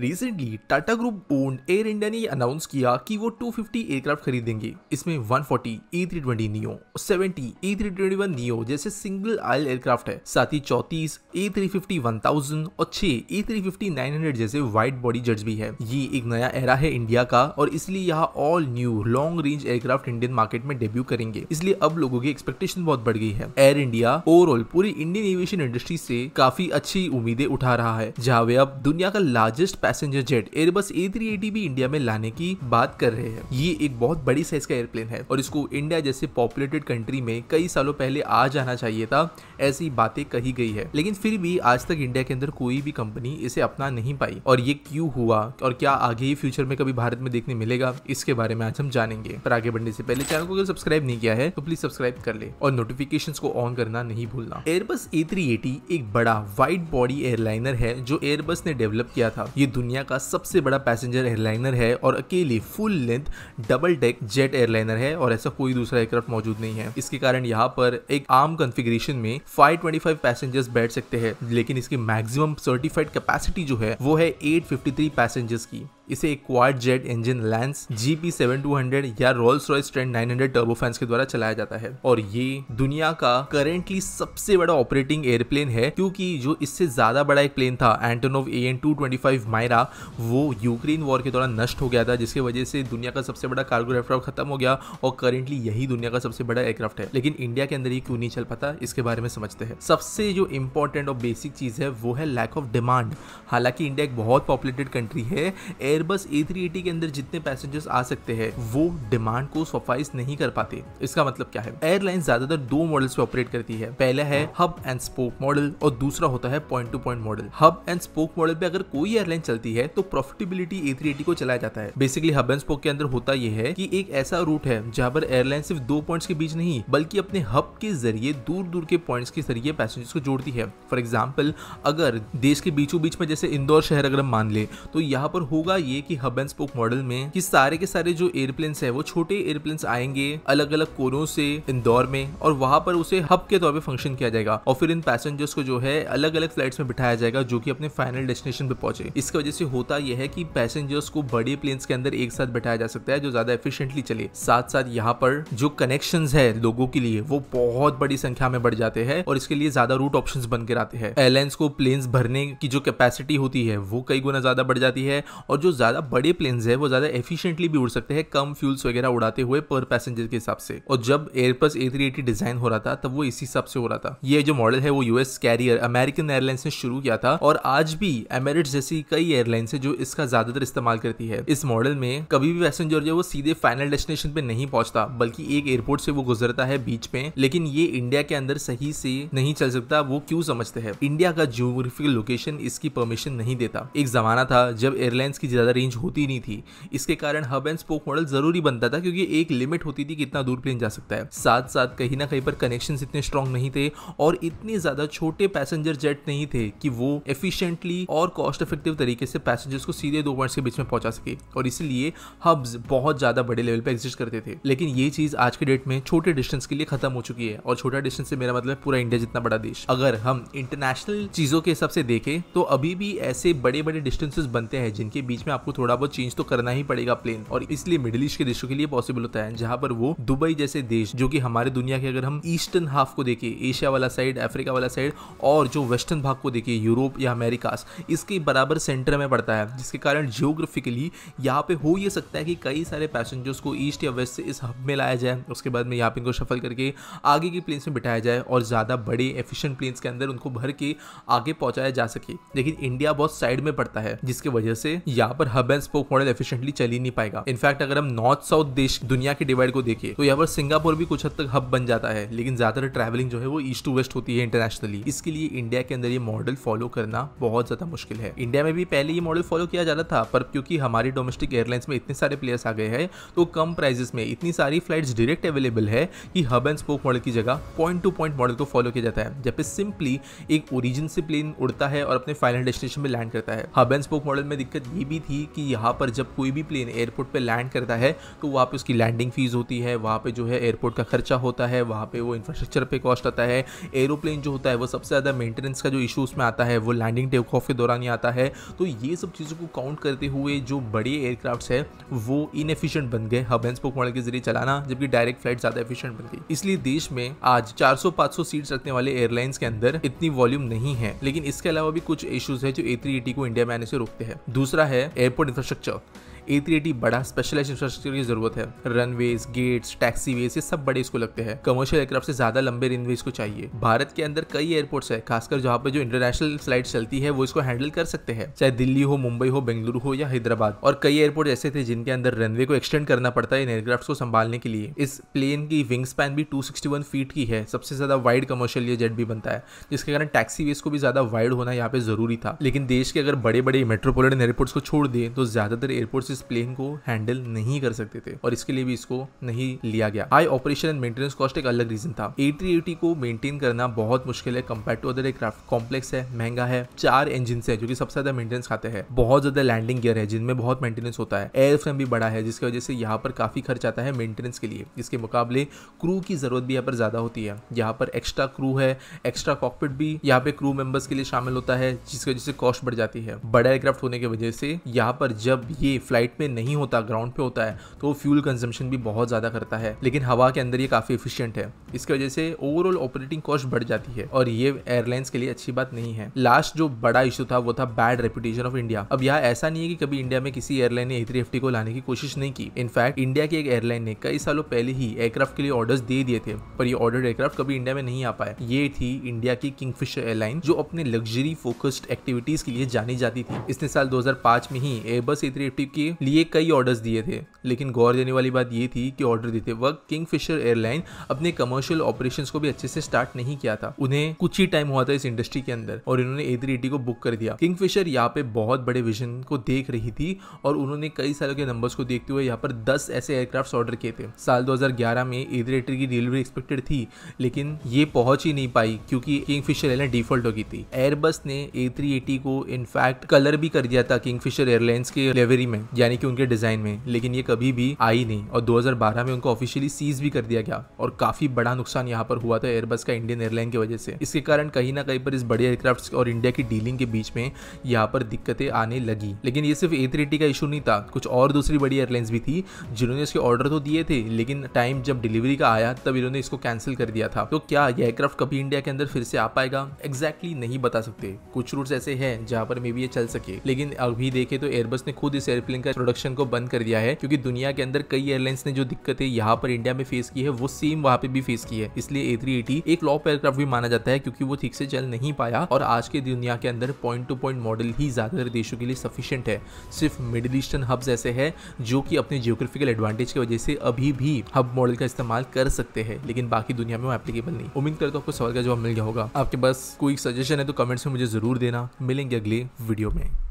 recently Tata group owned air India ने announce किया कि वो 250 एयरक्राफ्ट खरीदेंगे इसमें 140 ए नियो 70 A321 नियो जैसे सिंगल आयल एयरक्राफ्ट है साथ ही चौतीस ए थ्री और 6 ए थ्री जैसे वाइट बॉडी जेट्स भी है ये एक नया एरा है इंडिया का और इसलिए यहाँ all new long range aircraft Indian market में डेब्यू करेंगे इसलिए अब लोगों की एक्सपेक्टेशन बहुत बढ़ गई है एयर इंडिया ओवरऑल पूरी इंडियन एविएशन इंडस्ट्री से काफी अच्छी उम्मीदें उठा रहा है जहाँ वे अब दुनिया का largest passenger jet airbus A भी इंडिया में लाने की बात कर रहे हैं ये एक बहुत बड़ी साइज का एयरप्लेन है और इसको इंडिया जैसे पॉपुलेटेड कंट्री में कई सालों पहले आ जाना चाहिए था ऐसी बातें कही गई है लेकिन फिर भी आज तक इंडिया के अंदर कोई भी कंपनी इसे अपना नहीं पाई और ये क्यों हुआ और क्या आगे ही फ्यूचर में कभी भारत में देखने मिलेगा इसके बारे में आज हम जानेंगे पर आगे बढ़ने से पहले चैनल को अगर सब्सक्राइब नहीं किया है तो प्लीज सब्सक्राइब कर ले और नोटिफिकेशन को ऑन करना नहीं भूलना एयरबस ए एक बड़ा वाइड बॉडी एयरलाइनर है जो एयरबस ने डेवलप किया था ये दुनिया का सबसे बड़ा पैसेंजर एयरलाइनर है और अकेली full length double deck jet airliner है और ऐसा कोई दूसरा एयरक्राफ्ट मौजूद नहीं है इसके कारण यहाँ पर एक आम कॉन्फ़िगरेशन में 525 पैसेंजर्स बैठ सकते हैं लेकिन इसकी मैक्सिमम सर्टिफाइड कैपेसिटी जो है वो है 853 पैसेंजर्स की इसे एक quad jet engine alliance GP seven two hundred या Rolls Royce Trent nine hundred turbofans के द्वारा चलाया जाता है और ये दुनिया का करेंटली सबसे बड़ा ऑपरेटिंग एयरप्लेन है क्योंकि जो इससे ज्यादा बड़ा एक प्लेन था Antonov A N two twenty five Mriya वो यूक्रेन वॉर के दौरान नष्ट हो गया था जिसकी वजह से दुनिया का सबसे बड़ा कार्गो एयरक्राफ्ट खत्म हो गया और करेंटली यही दुनिया का सबसे बड़ा एयरक्राफ्ट है लेकिन इंडिया के अंदर ये क्यों नहीं चल पाता इसके बारे में समझते हैं सबसे जो इंपॉर्टेंट और बेसिक चीज है वो है लैक ऑफ डिमांड हालांकि इंडिया एक बहुत पॉपुलेटेड कंट्री है एयर एयरबस ए थ्री के अंदर जितने पैसेंजर्स आ सकते हैं वो डिमांड को सफाइस नहीं कर पाते इसका मतलब क्या है एयरलाइन ज्यादातर दो मॉडल्स पे ऑपरेट करती है पहला है हब एंड स्पोक मॉडल और दूसरा होता है point to point model hub and spoke model पे अगर कोई एयरलाइन चलती है तो प्रॉफिटेबिलिटी ए को चलाया जाता है बेसिकली हब एंड स्पोक के अंदर होता यह है कि एक ऐसा रूट है जहाँ पर एयरलाइन सिर्फ दो पॉइंट्स के बीच नहीं बल्कि अपने हब के जरिए दूर दूर के पॉइंट्स के जरिए पैसेंजर्स को जोड़ती है फॉर एग्जाम्पल अगर देश के बीचों बीच में जैसे इंदौर शहर अगर हम मान ले तो यहाँ पर होगा ये कि हब एंड स्पोक मॉडल में कि सारे के सारे जो एयरप्लेन है वो छोटे एयरप्लेन आएंगे अलग अलग कोनों से इंदौर में और वहां पर उसे हब के तौर पर फंक्शन किया जाएगा और फिर इन पैसेंजर्स को जो है अलग अलग फ्लाइट में बिठाया जाएगा जो की अपने फाइनल डेस्टिनेशन पे पहुंचे इसकी वजह से होता यह है की पैसेंजर्स को बड़े प्लेन के अंदर एक साथ बैठाया जा सकता है जो ज्यादा एफिशियंटली चले साथ साथ यहाँ पर जो कनेक्शन है लोगों के लिए वो बहुत बड़ी संख्या में बढ़ जाते हैं और इसके लिए ज्यादा रूट ऑप्शन बनकर आते हैं एयरलाइंस को प्लेन्स भरने की जो कैपेसिटी होती है वो कई गुना ज्यादा बढ़ जाती है और जो जो ज़्यादा बड़े प्लेन है वो ज़्यादा एफिशिएंटली भी उड़ सकते हैं कम फ्यूल्स वगैरह उड़ाते हुए पर पैसेंजर के हिसाब से और जब एयरबस ए डिजाइन हो रहा था तब वो इसी हिसाब से हो रहा था ये जो मॉडल है वो यूएस कैरियर अमेरिकन एयरलाइंस ने शुरू किया था और आज भी एमेरिट जैसी कई एयरलाइंस है जो इसका ज्यादातर इस्तेमाल करती है इस मॉडल में कभी भी पैसेंजर जो वो सीधे फाइनल डेस्टिनेशन पे नहीं पहुंचता बल्कि एक एयरपोर्ट से वो गुजरता है बीच में लेकिन ये इंडिया के अंदर सही से नहीं चल सकता वो क्यों समझते हैं इंडिया का जियोग्राफिकल लोकेशन इसकी परमिशन नहीं देता एक जमाना था जब एयरलाइंस की ज़्यादा रेंज होती नहीं थी इसके कारण हब एंड स्पोक मॉडल ज़रूरी बनता था क्योंकि एक लिमिट होती थी कितना दूर प्लेन जा सकता है साथ साथ कहीं ना कहीं पर कनेक्शन इतने स्ट्रांग नहीं थे और इतने ज़्यादा छोटे पैसेंजर जेट नहीं थे कि वो एफिशिएंटली और कॉस्ट इफेक्टिव तरीके से पैसेंजर्स को सीधे दो पॉइंट्स के बीच में पहुंचा सके और इसीलिए हब्स बहुत ज़्यादा बड़े लेवल पर एग्जिस्ट करते थे लेकिन ये चीज़ आज के डेट में छोटे डिस्टेंस के लिए खत्म हो चुकी है और छोटा डिस्टेंस से मेरा मतलब पूरा इंडिया जितना बड़ा देश अगर हम इंटरनेशनल चीज़ों के हिसाब से देखें तो अभी भी ऐसे बड़े बड़े डिस्टेंसेस बनते हैं जिनके बीच में में आपको थोड़ा बहुत चेंज तो करना ही पड़ेगा प्लेन और इसलिए मिडिल ईस्ट के देशों के लिए पॉसिबल होता है जहां पर वो दुबई जैसे देश जो कि हमारे दुनिया के अगर हम ईस्टर्न हाफ को देखें एशिया वाला साइड अफ्रीका वाला साइड और जो वेस्टर्न भाग को देखिए यूरोप या अमेरिकास इसके बराबर सेंटर में पड़ता है जिसके कारण जियोग्राफिकली यहाँ पे हो ये सकता है कि कई सारे पैसेंजर्स को ईस्ट या वेस्ट से इस हब में लाया जाए उसके बाद में यहाँ पे इनको सफल करके आगे की प्लेन्स में बिठाया जाए और ज़्यादा बड़े एफिशिएंट प्लेन्स के अंदर उनको भर के आगे पहुँचाया जा सके लेकिन इंडिया बहुत साइड में पड़ता है जिसके वजह से यहाँ पर hub and spoke model efficiently चल ही नहीं पाएगा इनफैक्ट अगर हम नॉर्थ साउथ देश दुनिया के डिवाइड को देखें तो यहाँ पर सिंगापुर भी कुछ हद तक हब बन जाता है लेकिन ज्यादातर ट्रैवलिंग जो है वो ईस्ट टू वेस्ट होती है इंटरनेशनली इसके लिए इंडिया के अंदर ये मॉडल फॉलो करना बहुत ज्यादा मुश्किल है इंडिया में भी पहले ये मॉडल फॉलो किया जाता था पर क्योंकि हमारी डोमेस्टिक एयरलाइंस में इतने सारे प्लेयर्स आ गए हैं तो कम प्राइजेस में इतनी सारी फ्लाइट डायरेक्ट अवेलेबल है कि हब एंड स्पोक मॉडल की जगह पॉइंट टू पॉइंट मॉडल को फॉलो किया जाता है जबकि सिंपली एक ओरिजिन से प्लेन उड़ता है और अपने फाइनल डेस्टिनेशन में लैंड करता है हब एंड स्पोक मॉडल में दिक्कत ये भी थी थी कि यहाँ पर जब कोई भी प्लेन एयरपोर्ट पर लैंड करता है तो वहाँ पर उसकी लैंडिंग फ़ीस होती है वहाँ पर जो है एयरपोर्ट का खर्चा होता है वहाँ पर वो इंफ्रास्ट्रक्चर पर कॉस्ट आता है एरोप्लेन जो होता है वो सबसे ज़्यादा मेंटेनेंस का जो इशू उसमें आता है वो लैंडिंग टेक ऑफ के दौरान ही आता है तो ये सब चीज़ों को काउंट करते हुए जो बड़े एयरक्राफ्ट है वो इनएफिशिएंट बन गए हब एंड स्पोक मॉडल के जरिए चलाना जबकि डायरेक्ट फ्लाइट ज़्यादा एफिशिएंट बन गई इसलिए देश में आज 400-500 सीट्स रखने वाले एयरलाइंस के अंदर इतनी वॉल्यूम नहीं है लेकिन इसके अलावा भी कुछ इशूज है जो ए को इंडिया में आने से रोकते हैं दूसरा है airport infrastructure ए थ्री बड़ा स्पेशलाइज इंफ्रास्ट्रक्चर की जरूरत है रनवेज गेट्स टैक्सी वेज ये सब बड़े इसको लगते हैं कमर्शियल एयरक्राफ्ट से ज्यादा लंबे रेनवेज को चाहिए भारत के अंदर कई एयरपोर्ट्स है खासकर जहाँ पे जो इंटरनेशनल फ्लाइट चलती है वो इसको हैंडल कर सकते हैं चाहे दिल्ली हो मुंबई हो बेंगलुरु हो या हैदराबाद और कई एयरपोर्ट ऐसे थे जिनके अंदर रनवे को एक्सटेंड करना पड़ता है इन एयरक्राफ्ट को संभालने के लिए इस प्लेन की विंग स्पैन भी टू फीट की है सबसे ज्यादा वाइड कमर्शियल ये जेट भी बनता है जिसके कारण टैक्सी वेज को भी ज्यादा वाइड होना यहाँ पे जरूरी था लेकिन देश के अगर बड़े बड़े मेट्रोपोलिटन एयरपोर्ट्स को छोड़ दें तो ज्यादातर एयरपोर्ट्स इस प्लेन को हैंडल नहीं कर सकते थे और इसके लिए भी इसको नहीं लिया गया high operation and maintenance cost एक अलग रीजन था ए को मेंटेन करना बहुत मुश्किल है compare to other aircraft complex है महंगा है चार इंजिन है जो कि सबसे ज्यादा मेंटेनेंस खाते हैं बहुत ज्यादा लैंडिंग गियर है जिनमें बहुत मेंटेनेंस होता है एयर फ्रेम भी बड़ा है जिसकी वजह से यहाँ पर काफी खर्च आता है मेंटेनेंस के लिए इसके मुकाबले क्रू की जरूरत भी यहाँ पर ज्यादा होती है यहाँ पर एक्स्ट्रा क्रू है एक्स्ट्रा कॉकपिट भी यहाँ पे क्रू मेंबर्स के लिए शामिल होता है जिसकी वजह से कॉस्ट बढ़ जाती है बड़ा एयरक्राफ्ट होने की वजह से यहाँ पर जब ये फ्लाइट फ्लाइट में नहीं होता ग्राउंड पे होता है तो वो फ्यूल कंजम्पशन भी बहुत ज़्यादा करता है लेकिन हवा के अंदर ये काफ़ी इफिशियंट है इसकी वजह से ओवरऑल ऑपरेटिंग कॉस्ट बढ़ जाती है और ये एयरलाइंस के लिए अच्छी बात नहीं है लास्ट जो बड़ा इशू था वो था बैड रेपुटेशन ऑफ इंडिया अब यहाँ ऐसा नहीं है कि कभी इंडिया में किसी एयरलाइन ने ए को लाने की कोशिश नहीं की इनफैक्ट इंडिया की एक एयरलाइन ने कई सालों पहले ही एयरक्राफ्ट के लिए ऑर्डर्स दे दिए थे पर ये ऑर्डर एयरक्राफ्ट कभी इंडिया में नहीं आ पाए ये थी इंडिया की किंगफिशर एयरलाइन जो अपने लग्जरी फोकस्ड एक्टिविटीज के लिए जानी जाती थी इसने साल 2005 में ही एयरबस ए के लिए कई ऑर्डर्स दिए थे लेकिन गौर देने वाली बात ये थी कि ऑर्डर देते वक्त किंग फिशर एयरलाइन अपने कमर्शियल ऑपरेशन को भी अच्छे से स्टार्ट नहीं किया था उन्हें कुछ ही टाइम हुआ था इस इंडस्ट्री के अंदर और इन्होंने ए को बुक कर दिया किंग फिशर यहाँ पे बहुत बड़े विजन को देख रही थी और उन्होंने कई सालों के नंबर्स को देखते हुए यहाँ पर दस ऐसे एयरक्राफ्ट ऑर्डर किए थे साल दो में ए की डिलीवरी एक्सपेक्टेड थी लेकिन ये पहुंच ही नहीं पाई क्योंकि किंग फिशर एयरलाइन डिफॉल्ट हो गई थी एयरबस ने ए को इनफैक्ट कलर भी कर दिया था किंग फिशर एयरलाइंस के लेवरी में यानी कि उनके डिज़ाइन में लेकिन ये कभी भी आई नहीं और 2012 में उनको ऑफिशियली सीज भी कर दिया गया और काफ़ी बड़ा नुकसान यहाँ पर हुआ था एयरबस का इंडियन एयरलाइन की वजह से इसके कारण कहीं ना कहीं पर इस बड़े एयरक्राफ्ट और इंडिया की डीलिंग के बीच में यहाँ पर दिक्कतें आने लगी लेकिन ये सिर्फ ए का इशू नहीं था कुछ और दूसरी बड़ी एयरलाइंस भी थी जिन्होंने इसके ऑर्डर तो दिए थे लेकिन टाइम जब डिलीवरी का आया तब इन्होंने इसको कैंसिल कर दिया था तो क्या यह एयरक्राफ्ट कभी इंडिया के अंदर फिर से आ पाएगा एग्जैक्टली exactly नहीं बता सकते कुछ रूट ऐसे हैं जहाँ पर मे बी ये चल सके लेकिन अभी देखे तो एयरबस ने खुद इस एयरप्लेन का का प्रोडक्शन को बंद कर दिया है क्योंकि दुनिया के अंदर कई एयरलाइंस ने जो दिक्कतें यहाँ पर इंडिया में फेस की है वो सेम वहाँ पे भी फेस की है इसलिए ए एक लॉप एयरक्राफ्ट भी माना जाता है क्योंकि वो ठीक से चल नहीं पाया और आज के दुनिया के अंदर पॉइंट टू पॉइंट मॉडल ही ज्यादातर देशों के लिए सफिशियंट है सिर्फ मिडिल ईस्टर्न हब्स ऐसे है जो कि अपने जियोग्राफिकल एडवांटेज की वजह से अभी भी हब मॉडल का इस्तेमाल कर सकते हैं लेकिन बाकी दुनिया में वो एप्लीकेबल नहीं उम्मीद करता हूँ आपको सवाल का जवाब मिल गया होगा आपके पास कोई सजेशन है तो कमेंट्स में मुझे जरूर देना मिलेंगे अगले वीडियो में